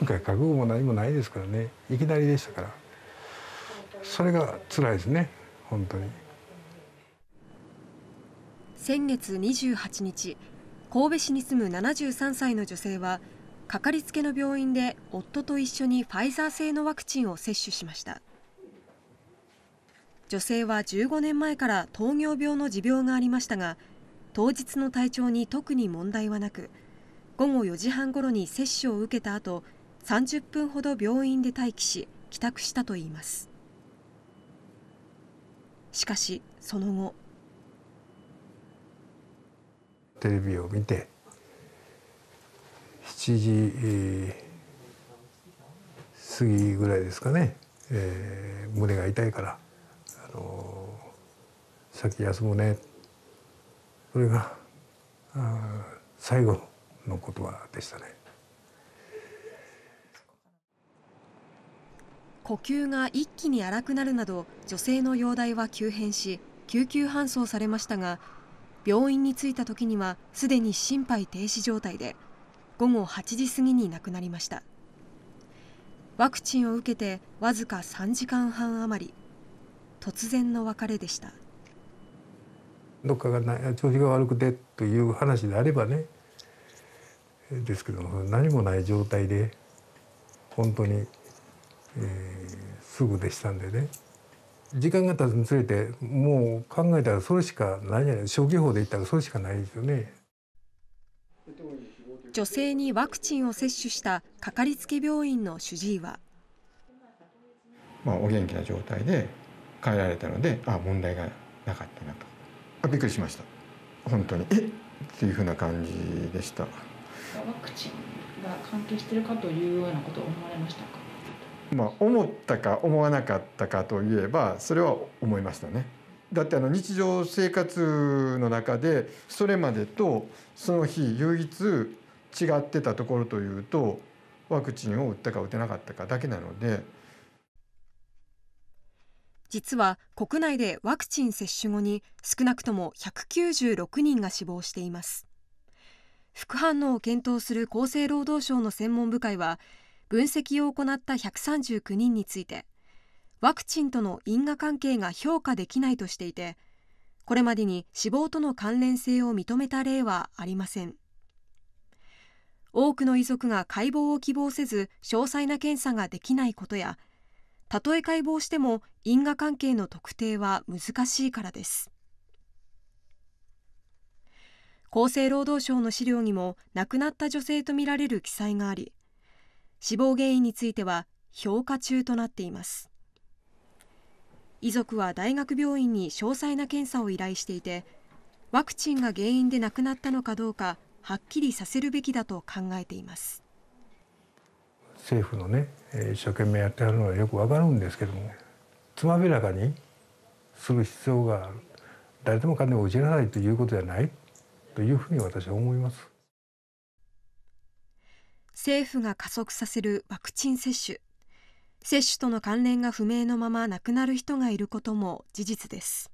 今回覚悟も何もないですからねいきなりでしたからそれが辛いですね本当に先月28日神戸市に住む73歳の女性はかかりつけの病院で夫と一緒にファイザー製のワクチンを接種しました女性は15年前から糖尿病の持病がありましたが当日の体調に特に問題はなく午後4時半ごろに接種を受けた後30分ほど病院で待機し帰宅したといいますしかしその後テレビを見て7時過ぎぐらいですかね、えー、胸が痛いから、あのー、先休むねそれが最後の言葉でしたね。呼吸が一気に荒くなるなど女性の容体は急変し救急搬送されましたが病院に着いた時にはすでに心肺停止状態で午後8時過ぎに亡くなりましたワクチンを受けてわずか3時間半余り突然の別れでしたどっかがな調子が悪くてという話であればねですけど何もない状態で本当にえー、すぐでしたんでね時間が経つにつれてもう考えたらそれしかないじゃない消去法で言ったらそれしかないですよね。女性にワクチンを接種したかかりつけ病院の主治医は。まあ、お元気な状態で帰られたのであ問題がなかったなとあびっくりしました本当にえっていうふうな感じでしたワクチンが関係してるかというようなことは思われましたかまあ、思ったか思わなかったかといえばそれは思いましたね。だってあの日常生活の中でそれまでとその日唯一違ってたところというとワクチンを打ったか打てなかったかだけなので実は国内でワクチン接種後に少なくとも196人が死亡しています副反応を検討する厚生労働省の専門部会は分析を行った139人についてワクチンとの因果関係が評価できないとしていてこれまでに死亡との関連性を認めた例はありません多くの遺族が解剖を希望せず詳細な検査ができないことやたとえ解剖しても因果関係の特定は難しいからです厚生労働省の資料にも亡くなった女性とみられる記載があり死亡原因については評価中となっています遺族は大学病院に詳細な検査を依頼していてワクチンが原因で亡くなったのかどうかはっきりさせるべきだと考えています政府のね一生懸命やってはるのはよくわかるんですけどもつまびらかにする必要がある誰でも金を打ちなさいということじゃないというふうに私は思います。政府が加速させるワクチン接種接種との関連が不明のまま亡くなる人がいることも事実です